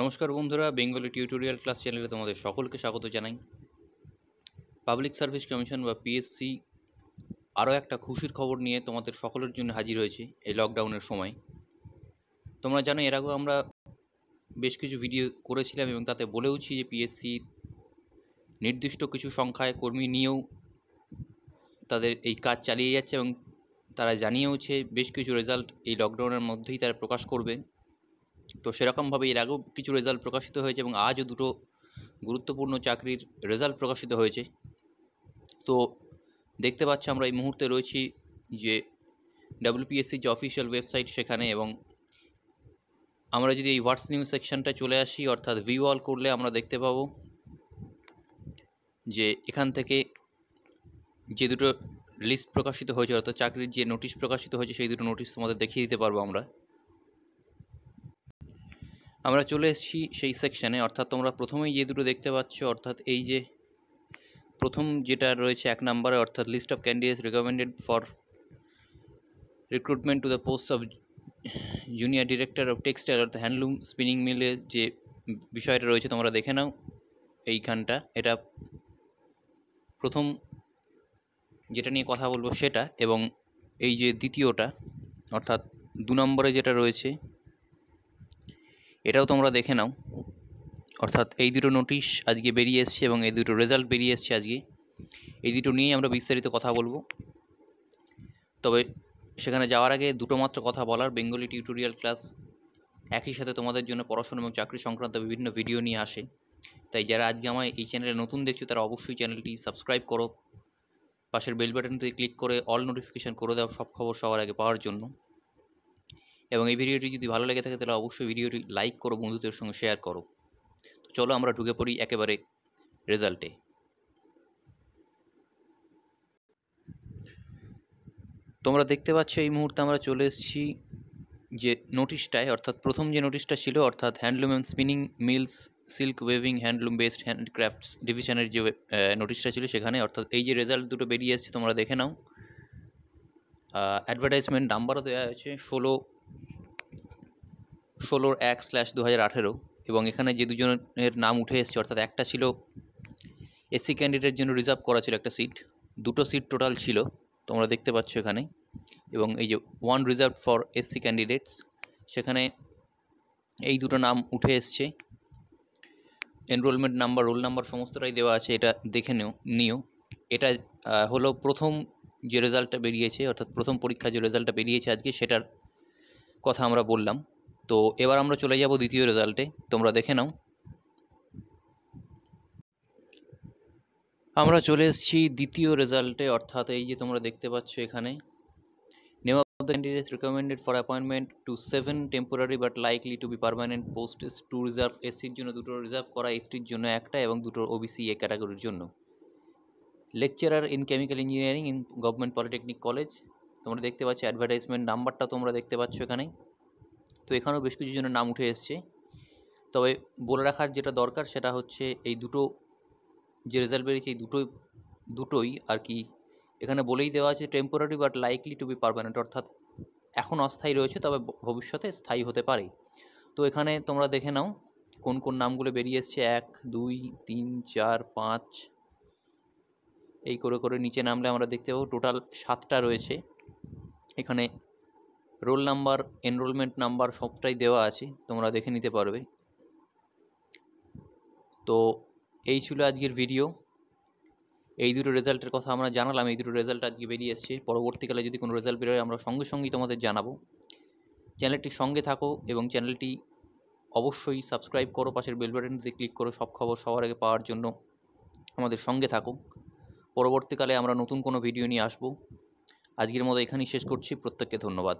নমস্কার বন্ধুরা Bengali tutorial class চ্যানেলে তোমাদের সকলকে স্বাগত জানাই পাবলিক সার্ভিস কমিশন বা পিএসসি আরও একটা খুশির খবর নিয়ে তোমাদের সকলের জন্য হাজির হয়েছে এই লকডাউনের সময় তোমরা জানো এর আগেও আমরা বেশ কিছু ভিডিও করেছিলাম এবং তাতে বলেওছি যে পিএসসি নির্দিষ্ট কিছু সংখ্যায় কর্মী নিয়েও তাদের এই কাজ চালিয়ে যাচ্ছে এবং তারা জানিয়েওছে বেশ কিছু রেজাল্ট এই লকডাউনের মধ্যেই তারা প্রকাশ করবে তো সেরকমভাবে এর আগেও কিছু রেজাল্ট প্রকাশিত হয়েছে এবং আজও দুটো গুরুত্বপূর্ণ চাকরির রেজাল্ট প্রকাশিত হয়েছে তো দেখতে পাচ্ছি আমরা এই মুহূর্তে রয়েছি যে ডাব্লিউপিএসসি যে অফিসিয়াল ওয়েবসাইট সেখানে এবং আমরা যদি এই হোয়াটস নিউজ সেকশনটা চলে আসি অর্থাৎ ভিউ অল করলে আমরা দেখতে পাবো যে এখান থেকে যে দুটো লিস্ট প্রকাশিত হয়েছে অর্থাৎ চাকরির যে নোটিশ প্রকাশিত হয়েছে সেই দুটো নোটিশ তোমাদের দেখিয়ে দিতে পারবো আমরা আমরা চলে এসেছি সেই সেকশানে অর্থাৎ তোমরা প্রথমেই যে দুটো দেখতে পাচ্ছ অর্থাৎ এই যে প্রথম যেটা রয়েছে এক নম্বরে অর্থাৎ list of candidates recommended for recruitment to the post of junior director of textile অর্থাৎ হ্যান্ডলুম স্পিনিং মিলে যে বিষয়টা রয়েছে তোমরা দেখে নাও এইখানটা এটা প্রথম যেটা নিয়ে কথা বলবো সেটা এবং এই যে দ্বিতীয়টা অর্থাৎ দু নম্বরে যেটা রয়েছে এটাও তোমরা দেখে নাও অর্থাৎ এই দুটো নোটিশ আজকে বেরিয়ে এসছে এবং এই দুটো রেজাল্ট বেরিয়ে এসছে আজকে এই দুটো নিয়েই আমরা বিস্তারিত কথা বলবো তবে সেখানে যাওয়ার আগে দুটো মাত্র কথা বলার বেঙ্গলি টিউটোরিয়াল ক্লাস একই সাথে তোমাদের জন্য পড়াশোনা এবং চাকরি সংক্রান্ত বিভিন্ন ভিডিও নিয়ে আসে তাই যারা আজকে আমায় এই চ্যানেলে নতুন দেখছো তারা অবশ্যই চ্যানেলটি সাবস্ক্রাইব করো পাশের বেল বাটনটিতে ক্লিক করে অল নোটিফিকেশান করে দাও সব খবর সবার আগে পাওয়ার জন্য এবং এই ভিডিওটি যদি ভালো লেগে থাকে তাহলে অবশ্যই ভিডিওটি লাইক করো বন্ধুদের সঙ্গে শেয়ার করো তো চলো আমরা ঢুকে পড়ি একেবারে রেজাল্টে তোমরা দেখতে পাচ্ছ এই মুহূর্তে আমরা চলে এসেছি যে নোটিশটায় অর্থাৎ প্রথম যে নোটিশটা ছিল অর্থাৎ handloom and spinning mills silk weaving handloom based handcrafts ডিভিশনের যে নোটিশটা ছিল সেখানে অর্থাৎ এই যে রেজাল্ট দুটো বেরিয়ে এসছে তোমরা দেখে নাও অ্যাডভার্টাইজমেন্ট নাম্বারও দেওয়া হয়েছে ষোলো ষোলোর এক স্ল্যাশ দু হাজার আঠেরো এবং এখানে যে দুজনের নাম উঠে এসছে অর্থাৎ একটা ছিল এসসি ক্যান্ডিডেটের জন্য রিজার্ভ করা ছিল একটা সিট দুটো সিট টোটাল ছিল তোমরা দেখতে পাচ্ছ এখানে এবং এই যে one reserve for SC candidates সেখানে এই দুটো নাম উঠে এসছে এনরোলমেন্ট নাম্বার রোল নাম্বার সমস্তটাই দেওয়া আছে এটা দেখে নিও নিও এটা হলো প্রথম যে রেজাল্টটা বেরিয়েছে অর্থাৎ প্রথম পরীক্ষা যে রেজাল্টটা বেরিয়েছে আজকে সেটার কথা আমরা বললাম তো এবার আমরা চলে যাব দ্বিতীয় রেজাল্টে তোমরা দেখে নাও আমরা চলে এসেছি দ্বিতীয় রেজাল্টে অর্থাৎ এই যে তোমরা দেখতে পাচ্ছ এখানে name of the candidates recommended for appointment to seven temporary but likely to be permanent post to reserve এসসির জন্য দুটো রিজার্ভ করা এসটির জন্য একটা এবং দুটো ওবিসি এ ক্যাটাগরির জন্য lecturer in chemical engineering in government polytechnic college তোমরা দেখতে পাচ্ছ অ্যাডভার্টাইজমেন্ট নাম্বারটা তোমরা দেখতে পাচ্ছ এখানে তো এখানেও বেশ কিছু জনের নাম উঠে এসছে তবে বলে রাখার যেটা দরকার সেটা হচ্ছে এই দুটো যে রেজাল্ট বেরিয়েছে এই দুটোই দুটোই আর কি এখানে বলেই দেওয়া আছে temporary but likely to be permanent অর্থাৎ এখন অস্থায়ী রয়েছে তবে ভবিষ্যতে স্থায়ী হতে পারে তো এখানে তোমরা দেখে নাও কোন কোন নামগুলো বেরিয়ে এসছে এক দুই তিন চার পাঁচ এই করে করে নিচে নামলে আমরা দেখতে পাবো টোটাল সাতটা রয়েছে এখানে রোল নাম্বার এনরোলমেন্ট নাম্বার সবটাই দেওয়া আছে তোমরা দেখে নিতে পারবে তো এই ছিল আজকের ভিডিও এই দুটো রেজাল্টের কথা আমরা জানালাম এই দুটো রেজাল্ট আজকে বেরিয়ে এসছে পরবর্তীকালে যদি কোনো রেজাল্ট বেরোয় আমরা সঙ্গে সঙ্গেই তোমাদের জানাবো চ্যানেলটি সঙ্গে থাকো এবং চ্যানেলটি অবশ্যই সাবস্ক্রাইব করো পাশের বেল দিয়ে ক্লিক করো সব খবর সবার আগে পাওয়ার জন্য আমাদের সঙ্গে থাকো পরবর্তীকালে আমরা নতুন কোনো ভিডিও নিয়ে আসবো আজকের মতো এখানেই শেষ করছি প্রত্যেককে ধন্যবাদ